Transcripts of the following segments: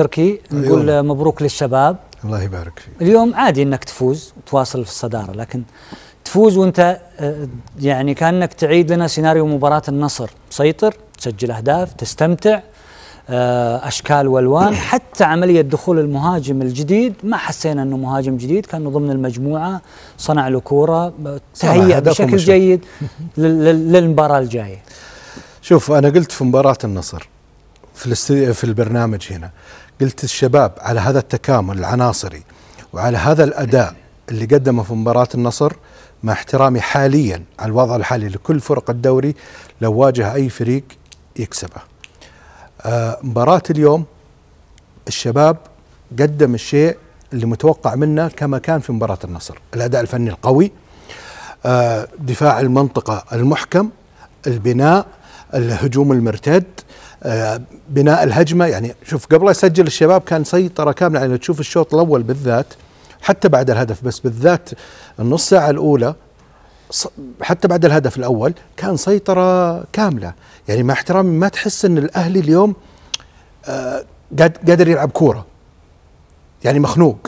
تركي نقول أيوة. مبروك للشباب الله يبارك فيك اليوم عادي انك تفوز تواصل في الصداره لكن تفوز وانت آه، يعني كانك تعيد لنا سيناريو مباراه النصر مسيطر تسجل اهداف تستمتع آه، اشكال والوان حتى عمليه دخول المهاجم الجديد ما حسينا انه مهاجم جديد كان ضمن المجموعه صنع له كوره تهيئ بشكل جيد للمباراه الجايه شوف انا قلت في مباراه النصر في في البرنامج هنا قلت الشباب على هذا التكامل العناصري وعلى هذا الاداء اللي قدمه في مباراه النصر مع احترامي حاليا على الوضع الحالي لكل فرق الدوري لو واجه اي فريق يكسبه. آه مباراه اليوم الشباب قدم الشيء اللي متوقع منه كما كان في مباراه النصر، الاداء الفني القوي آه دفاع المنطقه المحكم البناء الهجوم المرتد آه، بناء الهجمه يعني شوف قبل يسجل الشباب كان سيطره كامله يعني تشوف الشوط الاول بالذات حتى بعد الهدف بس بالذات النص ساعه الاولى حتى بعد الهدف الاول كان سيطره كامله يعني مع احترامي ما تحس ان الاهلي اليوم آه، قادر يلعب كوره يعني مخنوق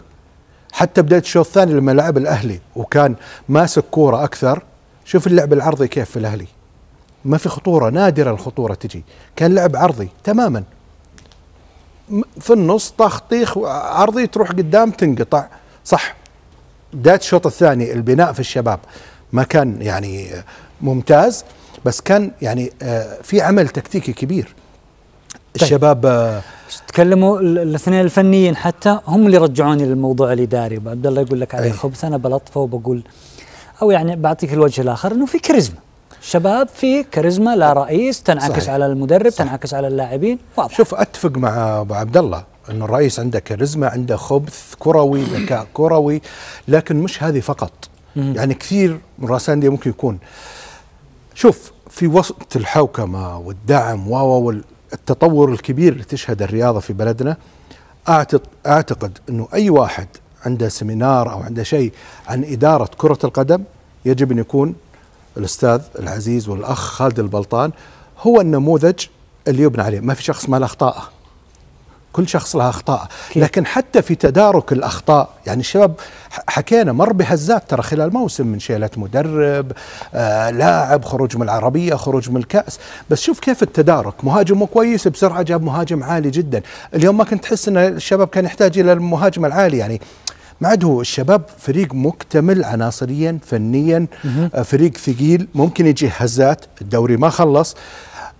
حتى بدايه الشوط الثاني لما لعب الاهلي وكان ماسك كوره اكثر شوف اللعب العرضي كيف في الاهلي ما في خطوره نادره الخطوره تجي كان لعب عرضي تماما في النص طخ طيخ عرضي تروح قدام تنقطع صح بدايه الشوط الثاني البناء في الشباب ما كان يعني ممتاز بس كان يعني آه، في عمل تكتيكي كبير طيب. الشباب آه، تكلموا الاثنين الفنيين حتى هم اللي رجعوني للموضوع الاداري عبد الله يقول لك عليه إيه. خبث انا بلطفه وبقول او يعني بعطيك الوجه الاخر انه في كاريزما شباب في كاريزما لا رئيس تنعكس صحيح. على المدرب صحيح. تنعكس على اللاعبين واضح شوف اتفق مع ابو عبد الله انه الرئيس عنده كاريزما عنده خبث كروي ذكاء كروي لكن مش هذه فقط يعني كثير من رؤساء الانديه ممكن يكون شوف في وسط الحوكمه والدعم والتطور الكبير اللي تشهد الرياضه في بلدنا اعتقد انه اي واحد عنده سيمينار او عنده شيء عن اداره كره القدم يجب ان يكون الاستاذ العزيز والاخ خالد البلطان هو النموذج اللي يبنى عليه ما في شخص ما له اخطاءه كل شخص له اخطاء لكن حتى في تدارك الاخطاء يعني الشباب حكينا مر بهزات ترى خلال موسم من شيله مدرب آه لاعب خروج من العربيه خروج من الكاس بس شوف كيف التدارك مو كويس بسرعه جاب مهاجم عالي جدا اليوم ما كنت تحس ان الشباب كان يحتاج الى المهاجم العالي يعني ما هو الشباب فريق مكتمل عناصريا فنيا آه، فريق ثقيل ممكن يجي هزات الدوري ما خلص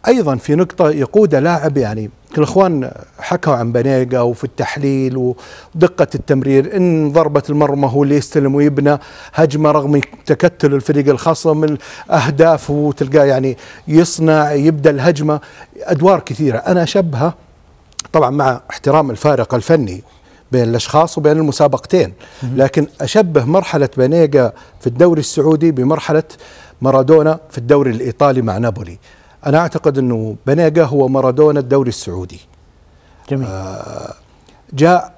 ايضا في نقطه يقود لاعب يعني الاخوان حكوا عن بنيقه وفي التحليل ودقه التمرير ان ضربه المرمى هو اللي يستلم ويبنى هجمه رغم تكتل الفريق الخصم الاهداف وتلقاه يعني يصنع يبدا الهجمه ادوار كثيره انا اشبهه طبعا مع احترام الفارق الفني بين الأشخاص وبين المسابقتين لكن أشبه مرحلة بانيجا في الدوري السعودي بمرحلة مارادونا في الدوري الإيطالي مع نابولي أنا أعتقد أنه بانيجا هو مارادونا الدوري السعودي جميل آه جاء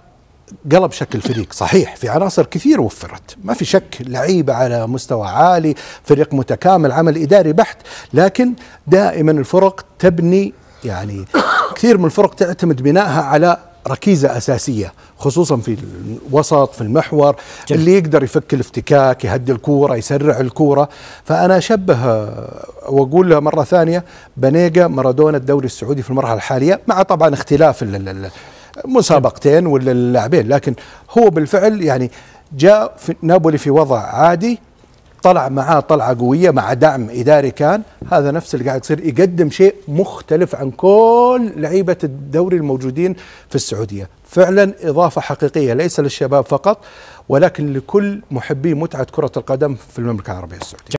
قلب شكل فريق صحيح في عناصر كثير وفرت ما في شك لعيبة على مستوى عالي فريق متكامل عمل إداري بحت لكن دائما الفرق تبني يعني كثير من الفرق تعتمد بنائها على ركيزة أساسية خصوصا في الوسط في المحور جميل. اللي يقدر يفك الافتكاك يهدي الكورة يسرع الكورة فأنا أشبه له مرة ثانية بنيجا مارادونا الدوري السعودي في المرحلة الحالية مع طبعا اختلاف مسابقتين ولا اللاعبين لكن هو بالفعل يعني جاء في نابولي في وضع عادي طلع معاه طلعه قويه مع دعم اداري كان هذا نفس اللي قاعد يصير يقدم شيء مختلف عن كل لعيبه الدوري الموجودين في السعوديه فعلا اضافه حقيقيه ليس للشباب فقط ولكن لكل محبي متعه كره القدم في المملكه العربيه السعوديه